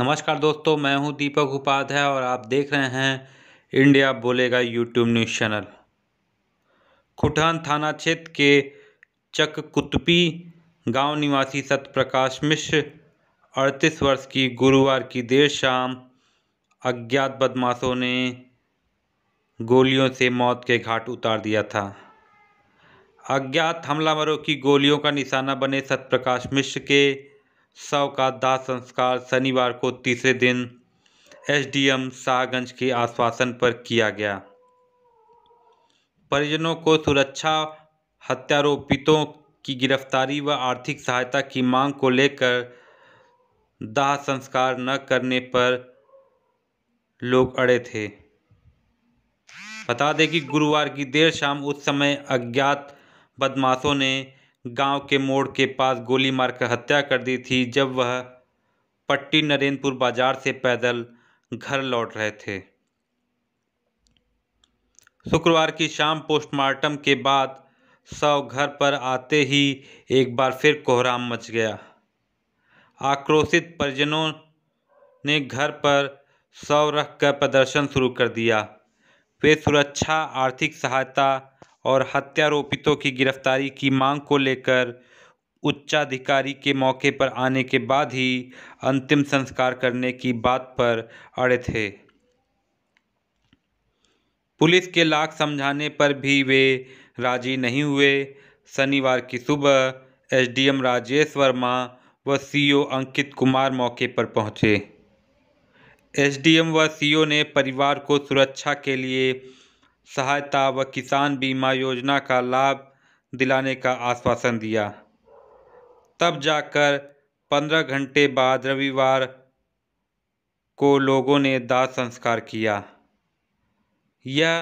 नमस्कार दोस्तों मैं हूं दीपक उपाध्याय और आप देख रहे हैं इंडिया बोलेगा यूट्यूब न्यूज़ चैनल खुठान थाना क्षेत्र के चक कुतपी गांव निवासी सत्यप्रकाश मिश्र अड़तीस वर्ष की गुरुवार की देर शाम अज्ञात बदमाशों ने गोलियों से मौत के घाट उतार दिया था अज्ञात हमलावरों की गोलियों का निशाना बने सत्यप्रकाश मिश्र के शव का दाह संस्कार शनिवार को तीसरे दिन एसडीएम शाहगंज के आश्वासन पर किया गया परिजनों को सुरक्षा हत्यारोपितों की गिरफ्तारी व आर्थिक सहायता की मांग को लेकर दाह संस्कार न करने पर लोग अड़े थे बता दें कि गुरुवार की देर शाम उस समय अज्ञात बदमाशों ने गांव के मोड़ के पास गोली मारकर हत्या कर दी थी जब वह पट्टी नरेंद्रपुर बाजार से पैदल घर लौट रहे थे शुक्रवार की शाम पोस्टमार्टम के बाद शव घर पर आते ही एक बार फिर कोहराम मच गया आक्रोशित परिजनों ने घर पर शव रख कर प्रदर्शन शुरू कर दिया वे सुरक्षा आर्थिक सहायता और हत्यारोपितों की गिरफ्तारी की मांग को लेकर उच्चाधिकारी के मौके पर आने के बाद ही अंतिम संस्कार करने की बात पर अड़े थे पुलिस के लाख समझाने पर भी वे राजी नहीं हुए शनिवार की सुबह एसडीएम राजेश वर्मा व सीओ अंकित कुमार मौके पर पहुंचे एसडीएम व सीओ ने परिवार को सुरक्षा के लिए सहायता व किसान बीमा योजना का लाभ दिलाने का आश्वासन दिया तब जाकर पंद्रह घंटे बाद रविवार को लोगों ने दाह संस्कार किया यह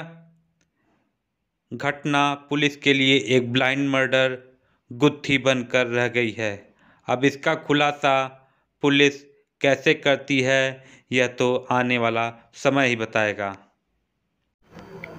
घटना पुलिस के लिए एक ब्लाइंड मर्डर गुत्थी बनकर रह गई है अब इसका खुलासा पुलिस कैसे करती है यह तो आने वाला समय ही बताएगा